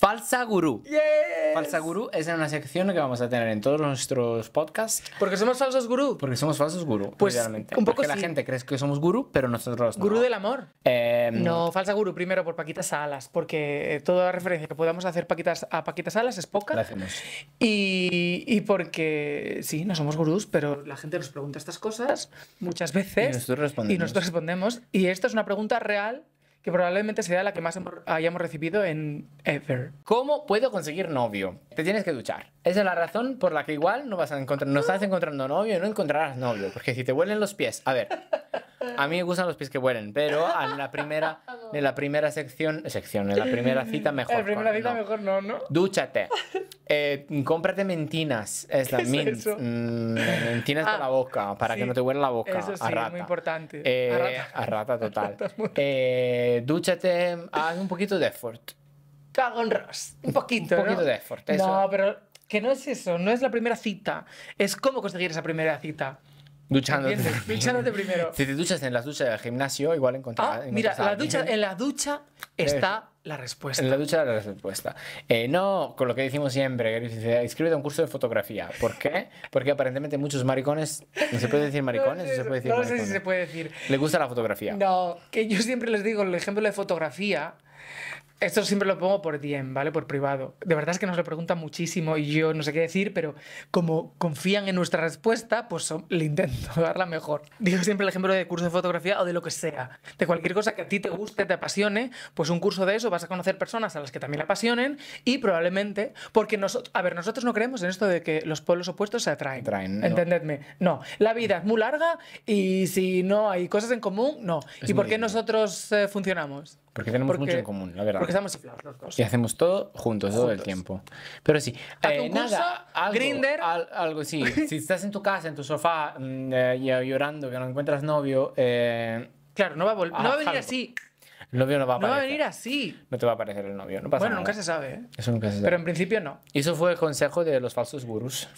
Falsa Gurú. Falsa Gurú es una sección que vamos a tener en todos nuestros podcasts. Porque somos falsos gurú. Porque somos falsos gurú, pues realmente. Porque la gente cree que somos gurú, pero nosotros no. Gurú del amor. Em, no, falsa gurú primero por paquitas alas, porque eh, toda referencia que podamos hacer Paquitas, a paquitas alas es poca. La hacemos. Y, porque sí, no somos gurús, pero la gente nos pregunta estas cosas muchas veces. Y nosotros respondemos. Y nosotros respondemos. Y esto es una pregunta real que probablemente sea la que más hayamos recibido en Ever. ¿Cómo puedo conseguir novio? Te tienes que duchar. Esa es la razón por la que igual no vas a encontrar, no estás encontrando novio y no encontrarás novio, porque si te huelen los pies, a ver. A mí me gustan los pies que huelen, pero en la primera, en la primera sección, sección, en la primera cita mejor. En la primera cita mejor no, ¿no? Dúchate. Eh, cómprate mentinas. Es la mm, mentinas para la ah, boca, para que no te huela la boca. Eh, a rata. Es muy importante. a, rata. total. dúchate, haz un poquito de effort. cagón Ross Un poquito. Un poquito de effort. No, pero que no es eso, no es la primera cita. Es cómo conseguir esa primera cita. Duchándote. primero. Si te duchas en la ducha del gimnasio, igual encontrarás. Ah, mira, la ducha, en la ducha está eh, la respuesta. En la ducha la respuesta. Eh, no con lo que decimos siempre, inscríbete a un curso de fotografía. ¿Por qué? Porque aparentemente muchos maricones. ¿No se puede decir maricones? No, se puede decir se puede decir. Le gusta la fotografía. No, que yo siempre les digo el ejemplo de fotografía. Esto siempre lo pongo por DM, ¿vale? Por privado. De verdad es que nos lo preguntan muchísimo y yo no sé qué decir, pero como confían en nuestra respuesta, pues son, le intento dar la mejor. Digo siempre el ejemplo de curso de fotografía o de lo que sea. De cualquier cosa que a ti te guste, te apasione, pues un curso de eso vas a conocer personas a las que también le apasionen y probablemente, porque nosotros, a ver, nosotros no creemos en esto de que los pueblos opuestos se atraen. atraen no. Entendedme. No, la vida es muy larga y si no hay cosas en común, no. ¿Y por qué nosotros eh, funcionamos? Porque tenemos mucho en común, la verdad estamos Y hacemos todo juntos, todo el tiempo. Pero sí, eh, nada, Grinder. algo, sí. si estás en tu casa, en tu sofá, mm, eh, llorando, que no encuentras novio, eh, claro, no va a, no va a venir así. el novio no va a venir así. No te va a aparecer el novio, bueno, nunca se sabe, Eso nunca se sabe. Pero en principio no. Y eso fue el consejo de los falsos gurús.